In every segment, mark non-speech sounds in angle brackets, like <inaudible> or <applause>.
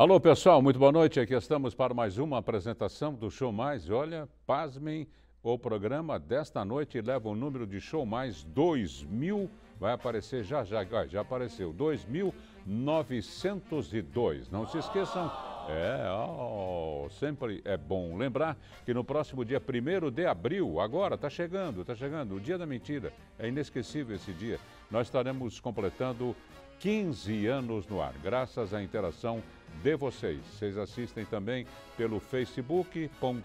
Alô, pessoal, muito boa noite. Aqui estamos para mais uma apresentação do Show Mais. olha, pasmem, o programa desta noite leva o número de Show Mais 2000. Vai aparecer já, já, ah, já apareceu. 2902. Não se esqueçam. É, oh, sempre é bom lembrar que no próximo dia 1 de abril, agora, está chegando, está chegando, o dia da mentira. É inesquecível esse dia. Nós estaremos completando 15 anos no ar, graças à interação de vocês. Vocês assistem também pelo facebook.com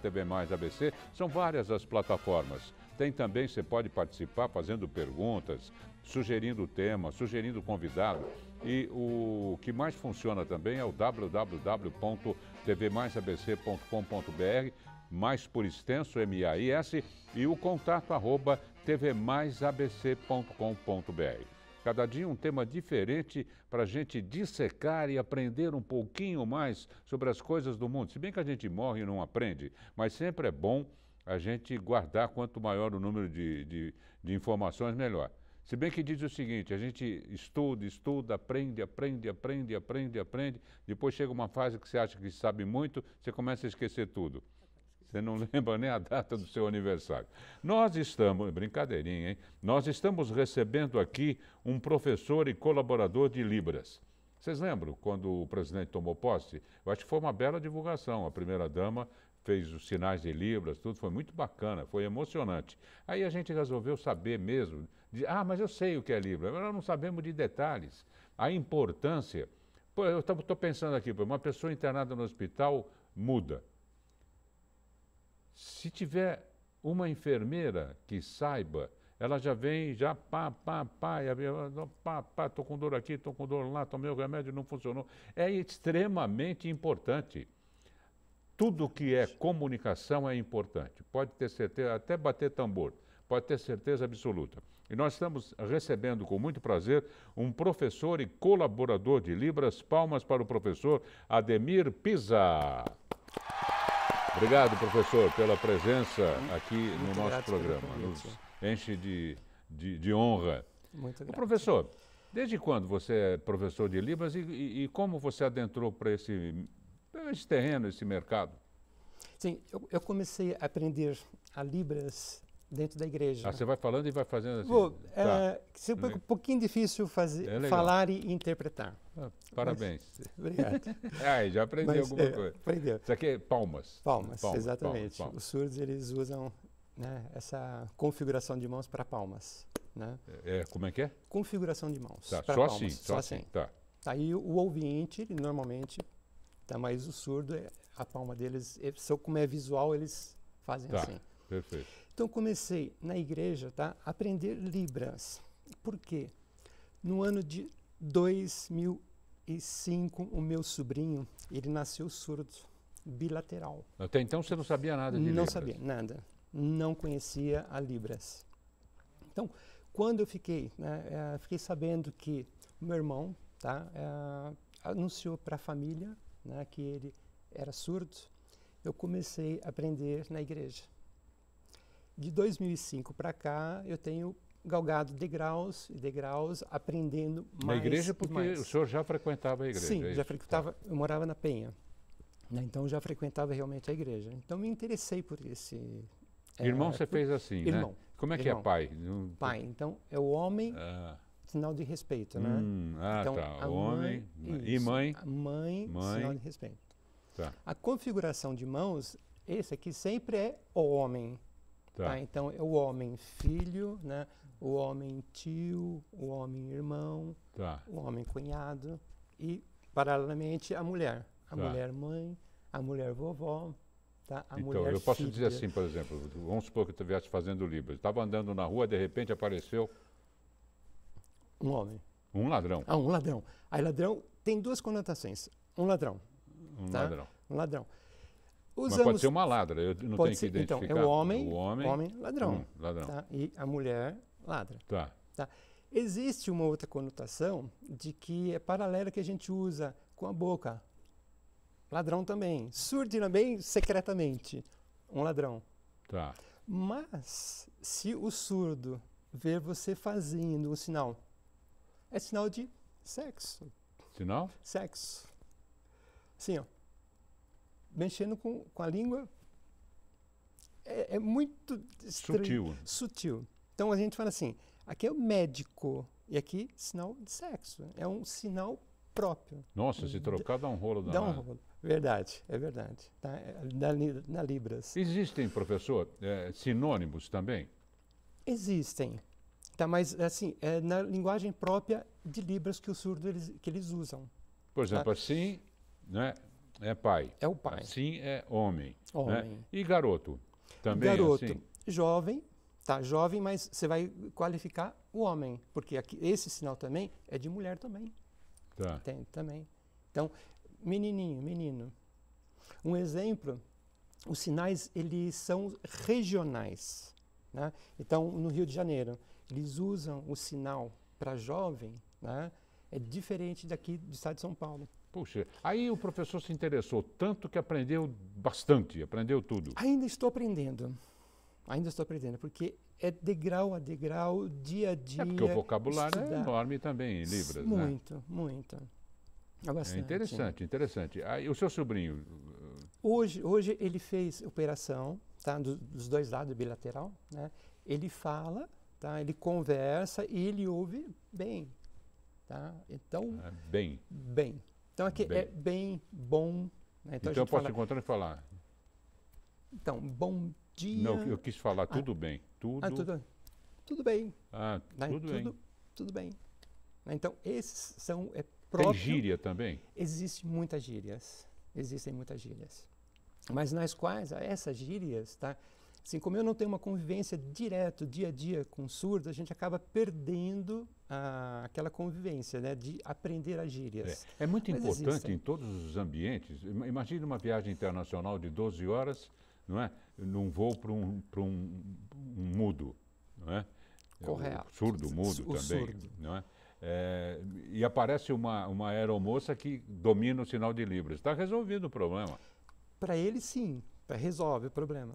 TV Mais ABC. São várias as plataformas. Tem também, você pode participar fazendo perguntas, sugerindo tema, sugerindo convidado. E o que mais funciona também é o www.tvmaisabc.com.br, mais por extenso, M-A-I-S, e o contato arroba tvmaisabc.com.br. Cada dia um tema diferente para a gente dissecar e aprender um pouquinho mais sobre as coisas do mundo. Se bem que a gente morre e não aprende, mas sempre é bom a gente guardar quanto maior o número de, de, de informações, melhor. Se bem que diz o seguinte, a gente estuda, estuda, aprende, aprende, aprende, aprende, aprende, depois chega uma fase que você acha que sabe muito, você começa a esquecer tudo. Você não <laughs> lembra nem a data do seu aniversário. Nós estamos, brincadeirinha, hein? Nós estamos recebendo aqui um professor e colaborador de Libras. Vocês lembram quando o presidente tomou posse? Eu acho que foi uma bela divulgação. A primeira-dama fez os sinais de Libras, tudo foi muito bacana, foi emocionante. Aí a gente resolveu saber mesmo, de, ah, mas eu sei o que é Libra, mas nós não sabemos de detalhes. A importância. Pô, eu estou pensando aqui, uma pessoa internada no hospital muda. Se tiver uma enfermeira que saiba, ela já vem, já pá, pá, pá, e a, pá, pá, estou com dor aqui, estou com dor lá, tomei o remédio, não funcionou. É extremamente importante. Tudo que é comunicação é importante. Pode ter certeza, até bater tambor, pode ter certeza absoluta. E nós estamos recebendo com muito prazer um professor e colaborador de Libras. Palmas para o professor Ademir Pisa. Obrigado, professor, pela presença aqui no nosso programa. Nos enche de, de, de honra. Muito obrigado. Professor, desde quando você é professor de Libras e, e, e como você adentrou para esse, esse terreno, esse mercado? Sim, eu, eu comecei a aprender a Libras dentro da igreja. Ah, você vai falando e vai fazendo assim. Bom, é, tá. é um né? pouquinho difícil fazer, é falar e interpretar. Ah, parabéns. Mas, <laughs> obrigado. <laughs> ah, já aprendi alguma é, coisa. Aprendeu. Isso aqui é palmas. Palmas, palmas exatamente. Palmas, palmas. Os surdos eles usam né, essa configuração de mãos para palmas. Né? É, como é que é? Configuração de mãos. Tá, só palmas, assim, só, assim. assim. Tá. Aí o ouvinte, ele normalmente, tá mais o surdo, é, a palma deles, só como é visual, eles fazem tá, assim. Perfeito. Então comecei na igreja, tá, a aprender Libras. Por quê? No ano de 2005, o meu sobrinho, ele nasceu surdo, bilateral. Até então você não sabia nada de não Libras? Não sabia nada. Não conhecia a Libras. Então, quando eu fiquei, né, eh, fiquei sabendo que meu irmão, tá, é, anunciou para a família, né, que ele era surdo, eu comecei a aprender na igreja de 2005 para cá, eu tenho galgado degraus e degraus, aprendendo mais. Na igreja, porque mais. o senhor já frequentava a igreja? Sim, é já frequentava. Tá. Eu morava na Penha, né, então já frequentava realmente a igreja. Então me interessei por esse. É, irmão, é, você por, fez assim, né? irmão, né? Como é que é irmão, é pai? Pai, então é o homem, ah. sinal de respeito, né? Hum, ah, então, tá. O homem e mãe? mãe? mãe? sinal de respeito. Tá. A configuração de mãos, esse aqui sempre é o homem. Tá. Tá? Então, é o homem filho, né? o homem tio, o homem irmão, tá. o homem cunhado e, paralelamente, a mulher. A tá. mulher mãe, a mulher vovó, Tá? então, eu posso filha. dizer assim, por exemplo, vamos supor que eu estivesse fazendo Libras. Estava andando na rua, de repente apareceu. Um homem. Um ladrão. Ah, um ladrão. Aí, ladrão tem duas conotações. Um ladrão. Um tá? ladrão. Um ladrão. Usamos... Mas pode ser uma ladra, eu não pode tenho ser, que identificar. Então, é o homem, o homem, homem ladrão. Hum, ladrão. Tá? E a mulher ladra. Tá. tá. Existe uma outra conotação de que é paralela que a gente usa com a boca. Ladrão também. Surde também secretamente. Um ladrão. Tá. Mas, se o surdo ver você fazendo um sinal, é sinal de sexo. Sinal? Sexo. Sim, ó mexendo com, com a língua. É, é muito sutil. sutil. Então a gente fala assim: aqui é o médico e aqui sinal de sexo. É um sinal próprio. Nossa, se trocar dá um rolo. Dá um rolo. Verdade, é verdade. Tá? É, na, na Libras. Existem, professor, é, sinônimos também? Existem. Tá, mas assim, é na linguagem própria de Libras que os surdos eles, que eles usam. Por tá? exemplo, tá? assim, né? é pai. É o pai. Sim, é homem. Né? homem. Né? E garoto? Também é garoto, assim? jovem, tá? Jovem, mas você vai qualificar o homem, porque aqui, esse sinal também é de mulher também. Tá. Tem, também. Então, menininho, menino. Um exemplo, os sinais eles são regionais. Né? Então, no Rio de Janeiro, eles usam o sinal para jovem, né? é diferente daqui do estado de São Paulo. Puxa, aí o professor se interessou tanto que aprendeu bastante, aprendeu tudo. Ainda estou aprendendo. Ainda estou aprendendo, porque é degrau a degrau, dia a dia. É porque o vocabulário é estudar. é enorme também em Libras, muito, né? Muito, É, é interessante, interessante. Aí, o seu sobrinho? Hoje, hoje ele fez operação, tá? dos dois lados, bilateral, né? Ele fala, tá? Ele conversa e ele ouve bem, tá? Então... É, bem. Bem. Então aqui bem. é bem bom. Né? Então, então eu posso fala... encontrar e falar. Então, bom dia. Não, eu quis falar tudo ah. bem. Tudo... Ah, tudo... tudo bem. Ah, né? tudo, tudo bem. Tudo né? bem. Então, esses são. É, próprio... Tem gíria também? Existem muitas gírias. Existem muitas gírias. Mas nas quais essas gírias tá, Assim, como eu não tenho uma convivência direto, dia a dia com surdo, a gente acaba perdendo ah, aquela convivência, né, de aprender a gírias. É, é muito Mas importante existem. em todos os ambientes. Imagina uma viagem internacional de 12 horas, não é? Num voo para um, um, um mudo, não é? Correto. O surdo, mudo o também, surdo. não é? É, e aparece uma, uma aeromoça que domina o sinal de Libras. Está resolvido o problema. Para ele, sim, resolve o problema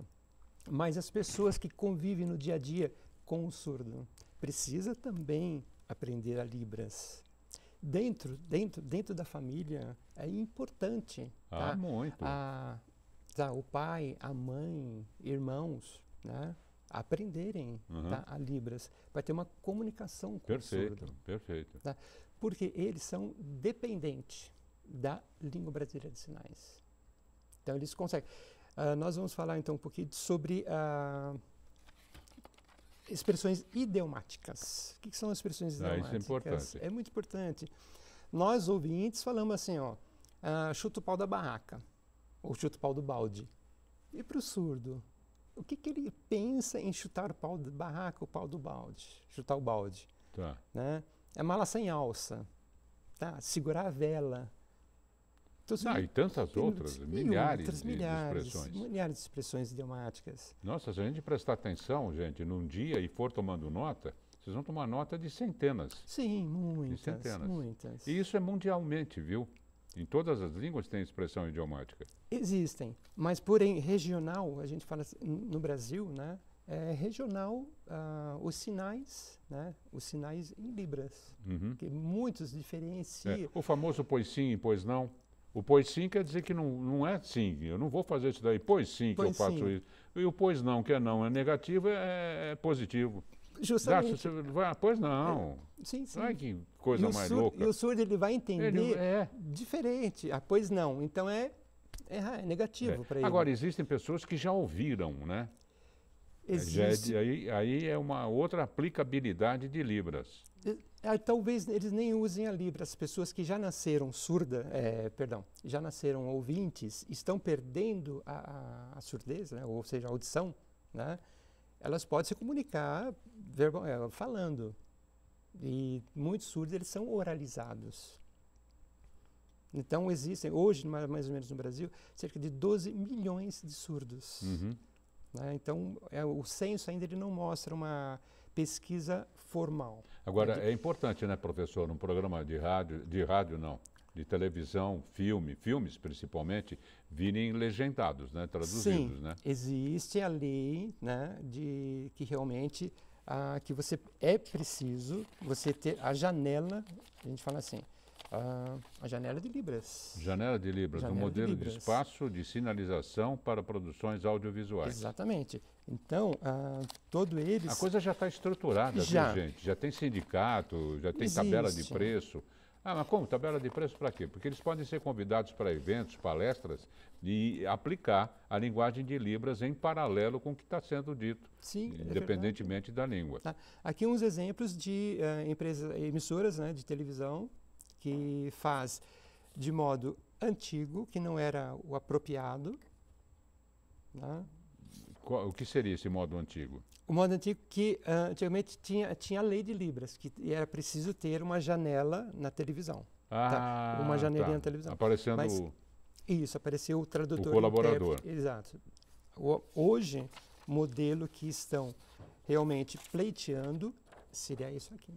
mas as pessoas que convivem no dia a dia com o surdo precisa também aprender a libras. Dentro, dentro, dentro da família é importante. Ah, tá? muito. A, tá, o pai, a mãe, irmãos, né? aprenderem uhum. tá, a libras para ter uma comunicação com perfeito, o surdo. Perfeito, tá? Porque eles são dependentes da língua brasileira de sinais. Então eles conseguem. Uh, nós vamos falar então um pouquinho sobre uh, expressões idiomáticas. O que, que são expressões idiomáticas? Ah, isso é importante. É muito importante. Nós, ouvintes, falamos assim, ó, uh, chuta o pau da barraca, ou chuta o pau do balde. E para o surdo, o que, que ele pensa em chutar o pau da barraca, o pau do balde, chutar o balde? Tá. Né? É mala sem alça, tá? segurar a vela, então, ah, e tantas outras, milhares, outras, de, milhares de expressões. Milhares de expressões idiomáticas. Nossa, se a gente prestar atenção, gente, num dia e for tomando nota, vocês vão tomar nota de centenas. Sim, muitas, centenas. muitas. E isso é mundialmente, viu? Em todas as línguas tem expressão idiomática. Existem, mas porém regional, a gente fala assim, no Brasil, né? É regional, uh, os sinais, né? Os sinais em libras, uhum. que muitos diferenciam. É, o famoso pois sim e pois não. O pois sim quer dizer que não, não é sim, eu não vou fazer isso daí, pois sim pois que eu faço sim. isso. E o pois não, que é não, é negativo, é, é, é positivo. Justamente. você ah, pois não. É, sim, sim. É que coisa mais louca. E o surdo ele vai entender ele, é. diferente, ah, pois não. Então é, é, ah, é negativo é. para ele. Agora, existem pessoas que já ouviram, né? Existe. aí, aí é uma outra aplicabilidade de Libras. Ah, talvez eles nem usem a Libra. As pessoas que já nasceram surda, é, perdão, já nasceram ouvintes, estão perdendo a, a, a surdez, né? ou seja, a audição, né? elas podem se comunicar verbal, é, falando. E muitos surdos eles são oralizados. Então existem, hoje, mais ou menos no Brasil, cerca de 12 milhões de surdos. Uhum. Né? Então é, o censo ainda ele não mostra uma pesquisa formal. Agora, é, de... é importante, né, professor, um programa de rádio, de rádio não, de televisão, filme, filmes principalmente, virem legendados, né, traduzidos, Sim, né? existe a lei, né, de que realmente ah, que você é preciso você ter a janela, a gente fala assim, ah, a janela de Libras. Janela de Libras, janela um modelo de, de, espaço de sinalização para produções audiovisuais. Exatamente. Então, uh, todo eles... A coisa já está estruturada, já. Viu, gente? Já tem sindicato, já tem Existe. tabela de preço. Ah, mas como? Tabela de preço para quê? Porque eles podem ser convidados para eventos, palestras e aplicar a linguagem de Libras em paralelo com o que está sendo dito, Sim, é independentemente é da língua. Tá. Aqui uns exemplos de uh, eh, empresas, emissoras né, de televisão que faz de modo antigo, que não era o apropriado. Né? o que seria esse modo antigo? O modo antigo que uh, antigamente tinha, tinha a lei de Libras, que era preciso ter uma janela na televisão. Tá? Ah, tá? Uma janelinha tá. na televisão. Aparecendo Mas, o... Isso, apareceu o tradutor. O colaborador. Exato. O, hoje, modelo que estão realmente pleiteando seria isso aqui.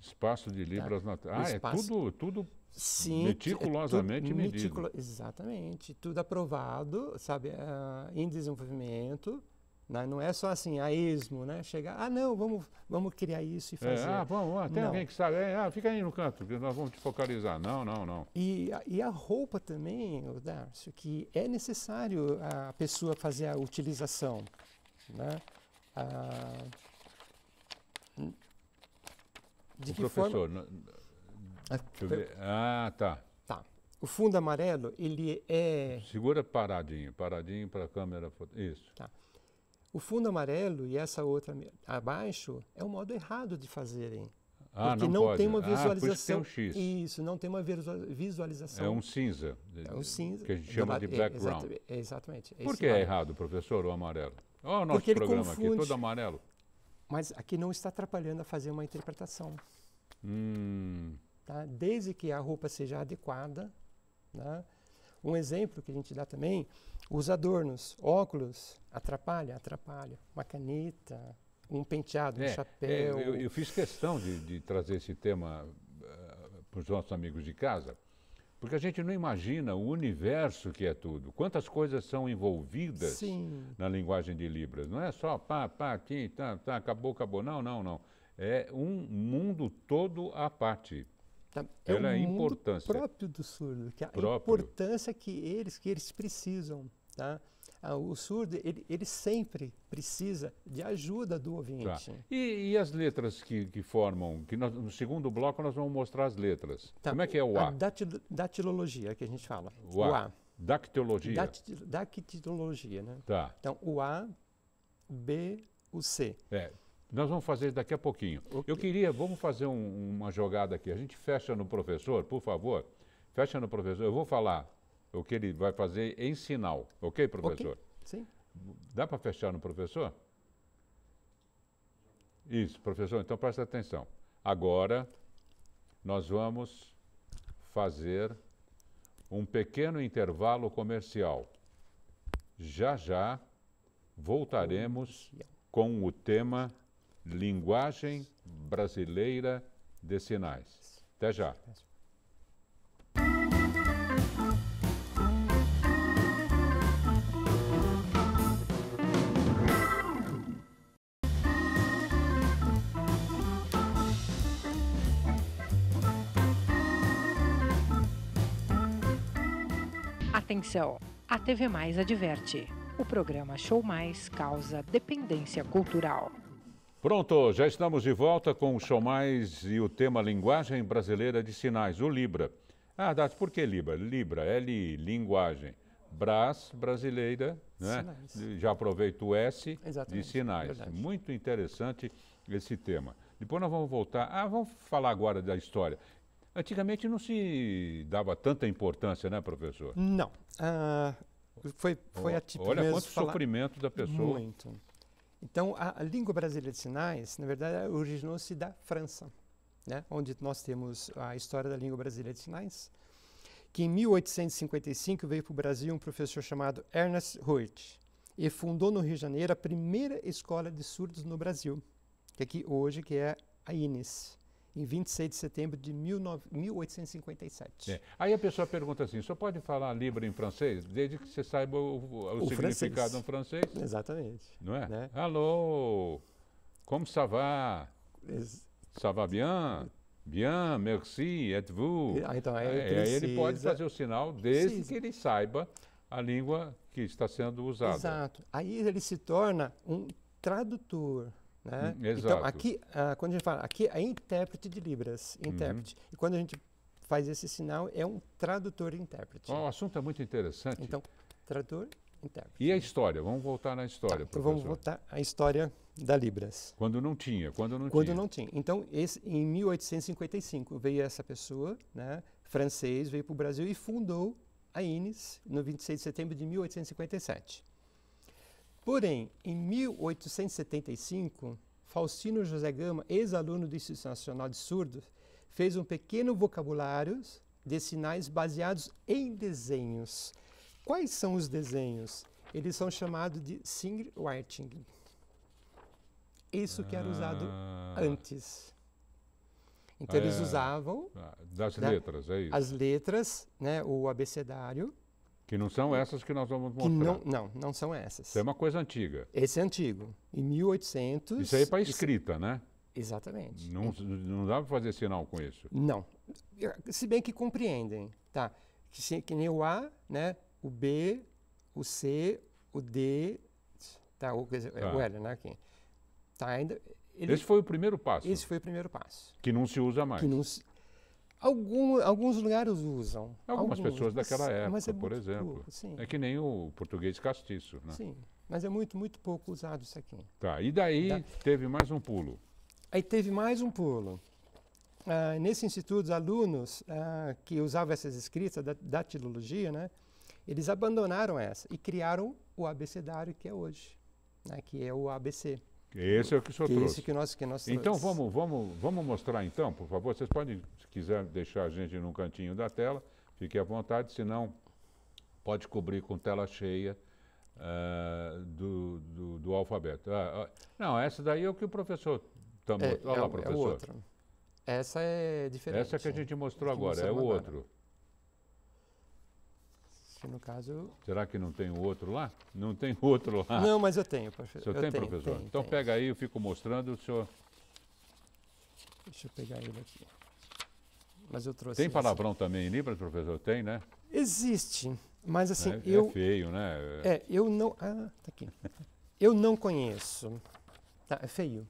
Espaço de tá. libras tá. na Terra. Ah, é espaço... é tudo, tudo Sim, é meticulosamente é tudo medido. Exatamente, tudo aprovado, sabe, uh, é, em desenvolvimento. Né? Não é só assim, a esmo, né? Chegar, ah, não, vamos, vamos criar isso e fazer. É, ah, vamos, ah, tem não. alguém que sabe. É, ah, fica aí no canto, que nós vamos te focalizar. Não, não, não. E, e a roupa também, Darcio, que é necessário a pessoa fazer a utilização, né? Ah, de o que professor, forma? No, ah, ver, ah, tá. Tá. O fundo amarelo, ele é... Segura paradinho, paradinho para a câmera. Isso. Tá. O fundo amarelo e essa outra abaixo é um modo errado de fazerem. Ah, porque não, não tem uma visualização. Ah, isso, tem um X. isso, não tem uma visualização. É um cinza. É um cinza. Que a gente chama de é, background. É, exatamente. É por que é errado, professor, o amarelo? Olha o nosso porque programa aqui, todo amarelo. Mas aqui não está atrapalhando a fazer uma interpretação. Hum. Tá? Desde que a roupa seja adequada. Né? Um exemplo que a gente dá também, os adornos, óculos, atrapalha? Atrapalha. Uma caneta, um penteado, é, um é, chapéu. É, eu, eu, fiz questão de, de trazer esse tema uh, eh, para os nossos amigos de casa, porque a gente não imagina o universo que é tudo. Quantas coisas são envolvidas Sim. na linguagem de Libras. Não é só pá, pá, aqui, tá, tá, acabou, acabou. Não, não, não. É um mundo todo à parte. Tá. É Pela importância. próprio do surdo, que a próprio. importância que eles, que eles precisam. Tá? Ah, o surdo ele, ele, sempre precisa de ajuda do ouvinte. Tá. E, e, as letras que, que formam? Que nós, no segundo bloco nós vamos mostrar as letras. Tá. Como é que é o A? a datil, datilologia que a gente fala. O A. O a. Dactilologia. Dactil, dactilologia, né? Tá. Então o A, B, o C. É. Nós vamos fazer daqui a pouquinho. Okay. Eu queria, vamos fazer um, uma jogada aqui. A gente fecha no professor, por favor. Fecha no professor. Eu vou falar o que ele vai fazer em sinal. Ok, professor? Okay. Sim. Dá para fechar no professor? Isso, professor, então presta atenção. Agora, nós vamos fazer um pequeno intervalo comercial. Já já voltaremos com o tema Linguagem Brasileira de Sinais. Até já. Atenção! A TV Mais adverte. O programa Show Mais causa dependência cultural. Pronto, já estamos de volta com o Show Mais e o tema Linguagem Brasileira de Sinais, o Libra. Ah, Dati, por que Libra? Libra, L, linguagem. Brás, brasileira, né? Sinais. já aproveito o S Exatamente, de sinais. Verdade. Muito interessante esse tema. Depois nós vamos voltar. Ah, vamos falar agora da história. Antigamente não se dava tanta importância, né, professor? Não. Ah, foi, foi a tipo Olha quanto falar... sofrimento da pessoa. Muito. Então, a, a língua brasileira de sinais, na verdade, originou-se da França, né? onde nós temos a história da língua brasileira de sinais, que em 1855 veio para o Brasil um professor chamado Ernest Roert e fundou no Rio de Janeiro a primeira escola de surdos no Brasil, que é aqui hoje que é a INES em 26 de setembro de 1857. É. Aí a pessoa pergunta assim: só pode falar Libra em francês? Desde que você saiba o, o, o significado francês. em francês? Exatamente. Não é? Né? Alô, como ça va? Es... Ça va bien? Bien, merci, et vous? Ah, então, aí, é, precisa... É, aí ele pode fazer o sinal desde precisa. que ele saiba a língua que está sendo usada. Exato. Aí ele se torna um tradutor né? Hum, então, exato. Então, aqui, ah, quando a gente fala, aqui é intérprete de Libras, uhum. intérprete. Uhum. E quando a gente faz esse sinal, é um tradutor intérprete. o assunto é muito interessante. Então, tradutor intérprete. E a história? Vamos voltar na história, tá, Vamos voltar à história da Libras. Quando não tinha, quando não quando tinha. Quando não tinha. Então, esse, em 1855, veio essa pessoa, né, francês, veio para o Brasil e fundou a INES no 26 de setembro de 1857. Porém, em 1875, Faustino José Gama, ex-aluno do Instituto Nacional de Surdos, fez um pequeno vocabulário de sinais baseados em desenhos. Quais são os desenhos? Eles são chamados de Singwriting. Isso que era usado ah. antes. Então eles ah, é. usavam ah, das né, letras, é isso. As letras, né, o abecedário, que não são essas que nós vamos mostrar. não, não, não são essas. Isso é uma coisa antiga. Esse é antigo. Em 1800... Isso aí é para escrita, isso... né? Exatamente. Não, é. não dá para fazer sinal com isso. Não. Se bem que compreendem, tá? Que, que nem o A, né? O B, o C, o D, tá? O, é, tá. o L, né? Aqui. Tá, ainda, ele, esse foi o primeiro passo. Esse foi o primeiro passo. Que não se usa mais. Que não se, Algum, alguns lugares usam. Algumas alguns, pessoas daquela época, é por exemplo. Pouco, é que nem o português castiço, né? Sim, mas é muito, muito pouco usado isso aqui. Tá, e daí da... teve mais um pulo. Aí teve mais um pulo. Ah, nesse instituto, os alunos ah, que usavam essas escritas da tilologia né, eles abandonaram essa e criaram o abecedário que é hoje, né, que é o ABC. Esse é o que o senhor que trouxe. Esse que nós, que nós então vamos, vamos, vamos mostrar então, por favor. Vocês podem, se quiser, deixar a gente num cantinho da tela, fique à vontade, senão pode cobrir com tela cheia uh, do, do, do, alfabeto. Ah, ah, não, essa daí é o que o professor está É, Olha é, lá, é professor. É outra. Essa é diferente. Essa que a gente é. mostrou agora, é o agora. outro que no caso. Será que não tem outro lá? Não tem outro lá. Não, mas eu tenho, professor. O senhor eu tem, tenho, professor? Tenho, então tenho. pega aí, eu fico mostrando, o senhor. Deixa eu pegar ele aqui. Mas eu trouxe. Tem palavrão esse. também em Libras, professor? Tem, né? Existe. Mas é, assim, é, eu. É feio, né? É, eu não. Ah, tá aqui. eu não conheço. Tá, é feio.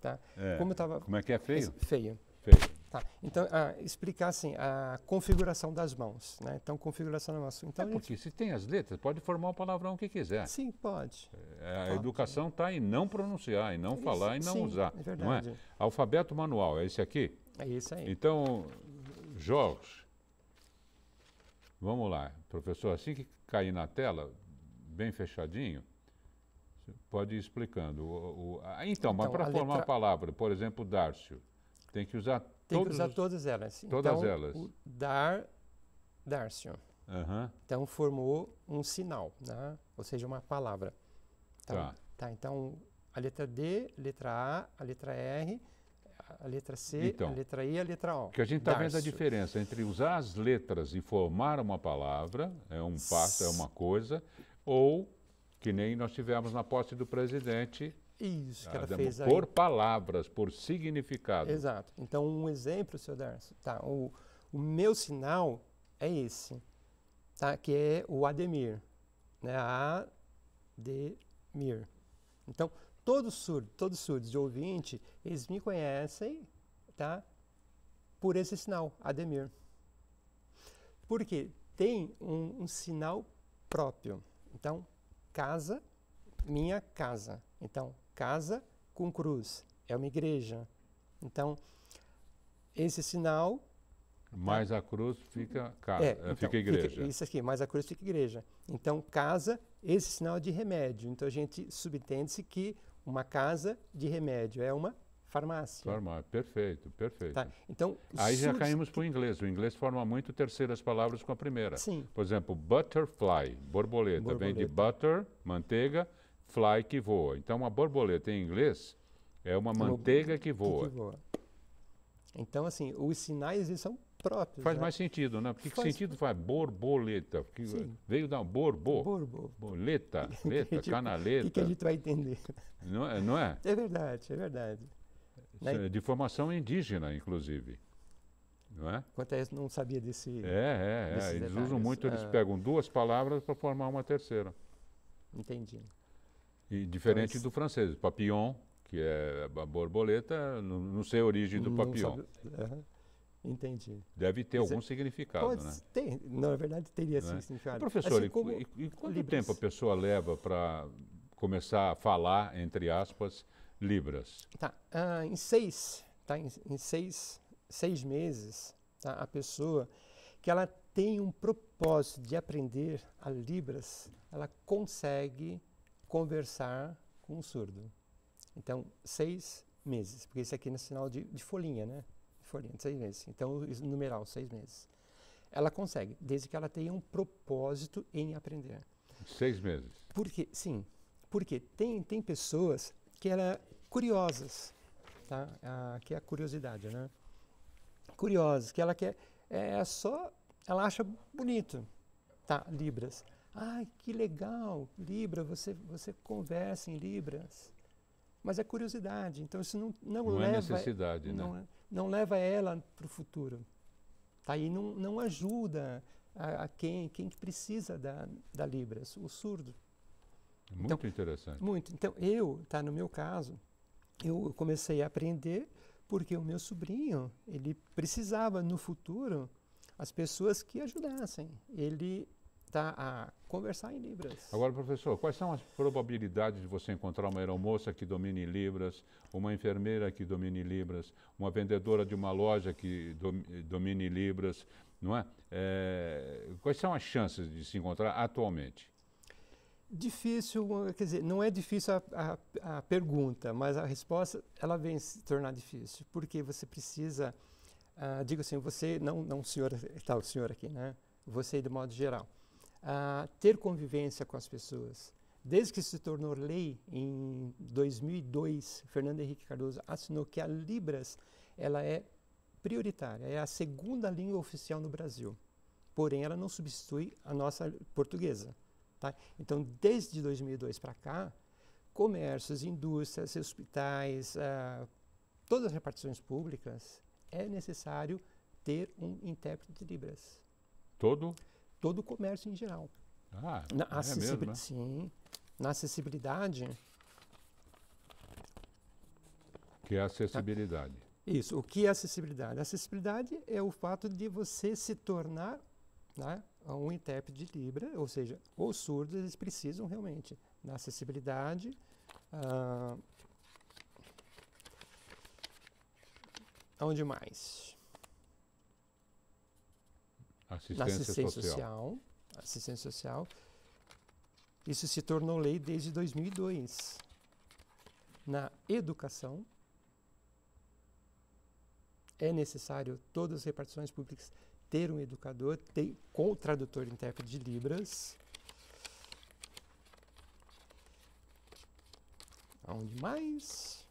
Tá? É. Como eu tava. Como é que é feio? É feio. Feio. Tá. Então, ah, explicar assim, a configuração das mãos. Né? Então, configuração das mãos. Então, é porque gente... se tem as letras, pode formar o palavrão que quiser. Sim, pode. É, a pode. educação está em não pronunciar, em não falar, em não Sim, usar. É verdade. Não é? Alfabeto manual, é esse aqui? É esse aí. Então, Jorge, vamos lá. Professor, assim que cair na tela, bem fechadinho, pode ir explicando. O, o, a, então, então, mas para formar letra... a palavra, por exemplo, Dárcio, tem que usar tem todos que usar os... todas elas. Todas então, elas. O dar, se Uhum. Então formou um sinal, né? ou seja, uma palavra. Então, tá. tá. Então a letra D, letra A, a letra R, a letra C, então, a letra I, a letra O. Que a gente está vendo é a diferença entre usar as letras e formar uma palavra, é um passo, é uma coisa, ou que nem nós tivemos na posse do presidente. Isso, que ela fez aí. Por palavras, por significado. Exato. Então, um exemplo, seu Darcy. tá, o, o meu sinal é esse, tá, que é o Ademir, né, Ademir. Então, todo surdo, todos surdos de ouvinte, eles me conhecem, tá, por esse sinal, Ademir. Porque tem um, um sinal próprio. Então, casa, minha casa. Então, casa com cruz é uma igreja. Então, esse sinal. Mais tá? a cruz fica casa, é, eh, então, fica igreja. Fica, isso aqui, mais a cruz fica igreja. Então, casa, esse sinal é de remédio. Então, a gente subentende-se que uma casa de remédio é uma farmácia. Farmácia, perfeito, perfeito. Tá. Então, Aí já caímos para o inglês. O inglês forma muito terceiras palavras com a primeira. Sim. Por exemplo, butterfly, borboleta, borboleta. vem de butter, manteiga, fly, que voa. Então, uma borboleta em inglês é uma manteiga que voa. Que voa. Então, assim, os sinais eles são próprios. Faz né? mais sentido, né? Porque faz... que sentido faz borboleta? Sim. veio dar um borbo. Borbo. Boleta, <laughs> leta, tipo, canaleta. O que, que a gente vai entender? Não, é, não é? É verdade, é verdade. Né? É de formação indígena, inclusive. Não é? Quanto a é não sabia desse. É, é, é. Eles usam muito, eles ah. pegam duas palavras para formar uma terceira. Entendi. E diferente então, do francês, papillon, que é a borboleta, não, não sei a origem do papillon. Entendi. Deve ter Mas algum é... significado, Pode, né? Tem, não, na é verdade teria sim significado. Professor, assim, e, e, e, quanto tempo a pessoa leva para começar a falar, entre aspas, libras. Tá. Ah, em seis, tá? Em, em, seis, seis meses, tá? a pessoa que ela tem um propósito de aprender a libras, ela consegue conversar com um surdo. Então, seis meses, porque isso aqui é sinal de, de folhinha, né? Folhinha, seis meses. Então, o numeral, seis meses. Ela consegue, desde que ela tenha um propósito em aprender. Seis meses. Porque, sim, porque tem, tem pessoas que ela, curiosas, tá? Aqui é a curiosidade, né? Curiosas, que ela quer, é, é só, ela acha bonito, tá? Libras. Ai, que legal, Libra, você, você conversa em Libras. Mas é curiosidade, então isso não, não, não é leva... Né? É necessidade, não, né? Não leva ela para o futuro. Tá? E não, não ajuda a, a quem, quem que precisa da, da Libras, o surdo. Muito então, interessante. Muito. Então, eu, tá, no meu caso, eu comecei a aprender porque o meu sobrinho, ele precisava no futuro as pessoas que ajudassem. Ele tá a conversar em Libras. Agora, professor, quais são as probabilidades de você encontrar uma aeromoça que domine Libras, uma enfermeira que domine Libras, uma vendedora de uma loja que eh, domine Libras, não é? é quais são as chances de se encontrar atualmente? Difícil, eh, quer dizer, não é difícil a, a, a, pergunta, mas a resposta ela vem se tornar difícil, porque você precisa, uh, digo assim, você, não, não senhor, está <laughs> o senhor aqui, né? Você de modo geral, uh, ter convivência com as pessoas. Desde que se tornou lei em 2002, Fernando Henrique Cardoso assinou que a Libras ela é prioritária, é a segunda língua oficial no Brasil. Porém, ela não substitui a nossa portuguesa. Tá? Então, desde 2002 para cá, comércios, indústrias, hospitais, uh, todas as repartições públicas, é necessário ter um intérprete de Libras. Todo? Todo o comércio em geral. Ah, na é mesmo, né? Sim. Na acessibilidade... Que é acessibilidade. Tá. Isso. O que é acessibilidade? acessibilidade é o fato de você se tornar né, um intérprete de Libra, ou seja, os surdos eles precisam realmente da acessibilidade, ah, onde mais? Assistência, assistência social. social. Assistência social. Isso se tornou lei desde 2002. Na educação, é necessário todas as repartições públicas ter um educador tem, com tradutor e intérprete de Libras. Aonde mais?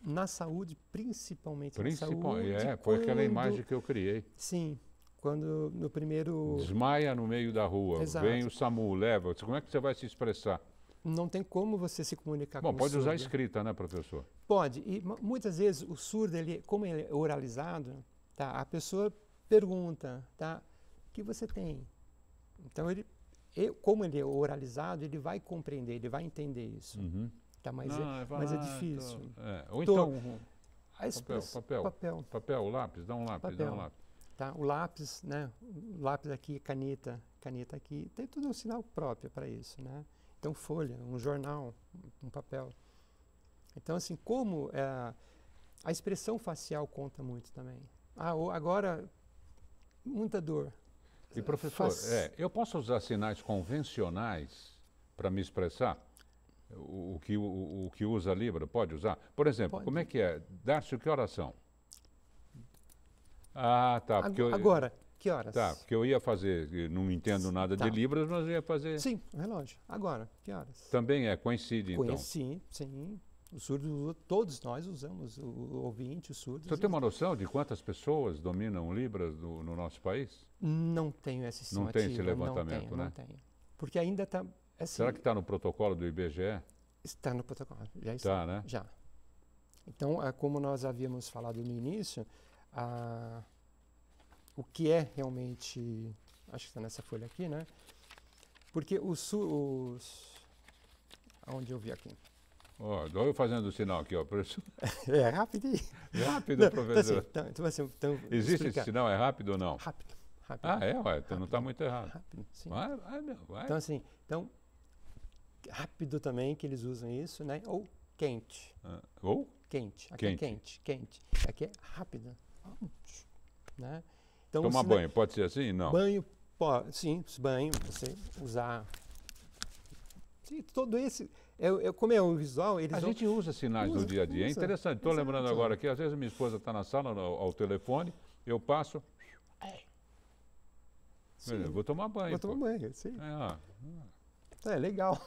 Na saúde, principalmente Principal, na saúde. É, foi quando, aquela imagem que eu criei. Sim, quando no primeiro... Desmaia no meio da rua, Exato. vem o SAMU, leva. Como é que você vai se expressar? Não tem como você se comunicar Bom, com o Bom, pode usar escrita, né, professor? Pode. E muitas vezes o surdo, ele, como ele é oralizado, Tá? A pessoa pergunta, tá? O que você tem? Então ele, eu, como ele é oralizado, ele vai compreender, ele vai entender isso. Uhum. Tá? Mas, não, ah, é, mas é difícil. Então. é. Ou tô, então um, papel, papel, papel, papel, lápis, dá um lápis, papel. dá um lápis. Tá? O lápis, né? lápis aqui, caneta, caneta aqui, tem tudo um sinal próprio para isso, né? Então folha, um jornal, um papel. Então assim, como é, a expressão facial conta muito também, ah, agora, muita dor. E professor, Faz... é, eu posso usar sinais convencionais para me expressar? O, o que, o, o, que usa a Libra pode usar? Por exemplo, pode. como é que é? Darcio, que oração? Ah, tá. Agora, eu, que horas? Tá, porque eu ia fazer, não entendo nada tá. de Libras, mas eu ia fazer. Sim, relógio. Agora, que horas? Também é, coincide, então. coincide então. Sim, sim. O surdo, todos nós usamos, o ouvinte, o surdo. Você tem uma noção de quantas pessoas dominam Libras do, no nosso país? Não tenho essa estimativa. Não tem esse levantamento, não tenho, né? Não tenho. Porque ainda está. Assim, Será que está no protocolo do IBGE? Está no protocolo, já está. Tá, né? Já. Então, ah, como nós havíamos falado no início, a, ah, o que é realmente. Acho que está nessa folha aqui, né? Porque os. os onde eu vi aqui? Ó, oh, eu fazendo o sinal aqui, ó, professor. <laughs> É rapidinho. É rápido, não, professor. Então, assim, então, tipo assim, então, Existe explicar. esse sinal, é rápido ou não? Rápido. rápido ah, é? Ué, então não está muito errado. Rápido, sim. Vai, vai, meu, vai. Então, assim, então, rápido também que eles usam isso, né? Ou quente. Ah, ou? Quente. Aqui é quente. é quente, quente. Aqui é rápido. Né? Então, Tomar banho, pode ser assim? Não. Banho, pode, sim, banho, você usar. Sim, todo esse é, como é um visual, eles A vão... gente usa sinais usa, no dia a dia. É usa. É interessante. Estou lembrando agora que às vezes minha esposa está na sala, ao, ao, telefone, eu passo. Eu vou tomar banho. Vou pô. tomar banho, sim. É, é legal.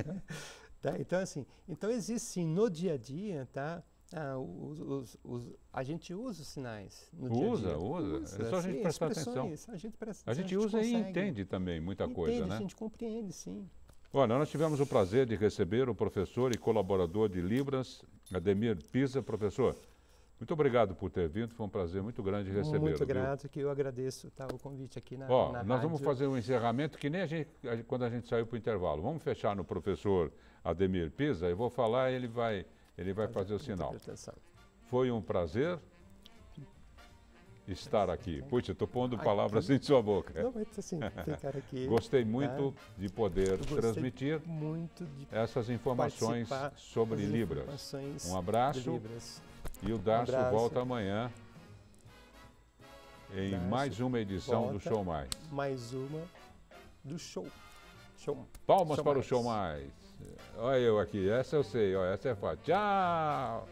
<laughs> tá, então, assim, então existe sim no dia a dia, tá? Ah, os, os, os, a gente usa os sinais no usa, dia a dia. Usa, usa. É só a gente sim, prestar atenção. A gente, presta, a gente usa a gente e entende também muita entende, coisa, né? A gente compreende, sim. Olha, nós tivemos o prazer de receber o professor e colaborador de Libras, Ademir Pisa. Professor, muito obrigado por ter vindo, foi um prazer muito grande recebê-lo. Muito grato, viu? que eu agradeço tá, o convite aqui na, Ó, na nós rádio. vamos fazer um encerramento que nem a gente, a, quando a gente saiu para o intervalo. Vamos fechar no professor Ademir Pisa, eu vou falar e ele vai, ele vai fazer, fazer o sinal. Foi um prazer estar aqui. Né? Puxa, estou pondo palavras em sua boca. Não, mas assim, aqui. <laughs> Gostei né? muito tá? de poder transmitir muito de essas informações sobre Libras. Informações um abraço. Libras. E o Darcio um volta amanhã em Darcio mais uma edição do Show Mais. Mais uma do Show. show. Palmas show para mais. o Show Mais. Olha eu aqui, essa eu sei, olha, essa é fácil. Tchau!